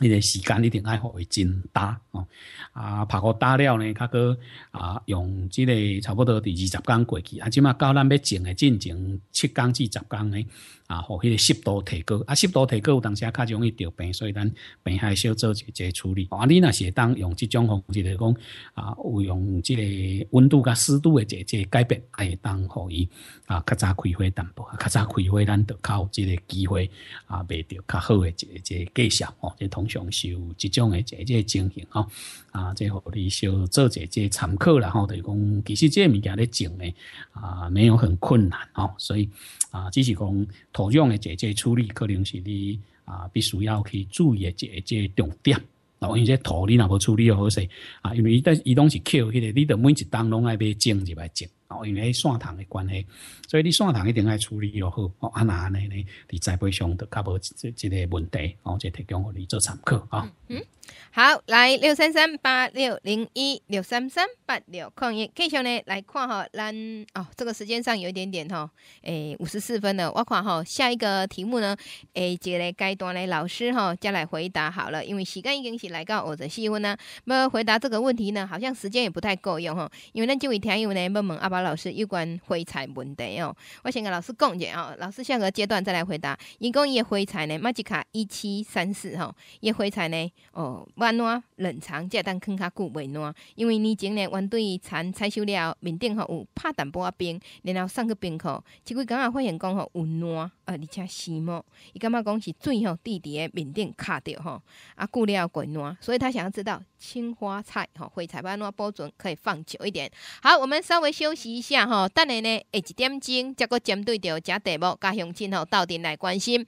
那个时间一定爱学会真打哦，啊，拍互打了呢，较佮啊，用即个差不多第二十天过去，啊，即马到咱要种诶进程七天至十天呢。啊，或迄个湿度提高，啊，湿度提高有当时较容易得病，所以咱病害少做一处理。啊，你若是当用即种方式来讲，啊，有用即个温度甲湿度诶，一即改变，也当互伊啊较早开花淡薄，较早开花咱较有即个机会啊，卖着较好诶一即个技巧。哦，即通常是有即种诶一即情形吼，啊，即互你小做一即参考啦，吼，就是讲其实即物件咧种诶啊，没有很困难哦，所以啊，只是讲。土壤的这姐处理可能是你啊，必须要去注意的这姐重点。然后因为土你若无处理好势啊，因为伊但伊拢是扣起个，你得每一当拢爱要种入来种。哦，因为线塘的关系，所以你线塘一定爱处理落好。哦，啊，那安尼呢，伫栽培上都较无即即个问题，哦，即提供互你做参考啊。嗯。好，来六三三八六零一六三三八六矿业，K 兄呢？来看哈，蓝哦，这个时间上有一点点哈，诶，五十四分了。我看哈，下一个题目呢，诶，接来阶段来老师哈，再来回答好了。因为时间已经是来到我的四分呢，要回答这个问题呢，好像时间也不太够用哈。因为咱这位听友呢，要问阿宝老师有关挥彩问题哦。我先跟老师讲一下哦，老师下个阶段再来回答。一共一挥彩呢，马吉卡一七三四哈，一挥彩呢，哦。要安暖冷藏，才当放较久袂暖，因为年前呢，阮对产采收了后，面顶吼有拍淡薄仔冰，然后送去冰库。即几工啊发现讲吼有暖，而且湿毛，伊感觉讲是水吼滴伫诶面顶卡着吼，啊，久了过暖，所以他想要知道青花菜吼会采要安怎保存可以放久一点。好，我们稍微休息一下吼，等下呢，一点钟，则个针对着遮题目、加行情吼，斗阵来关心。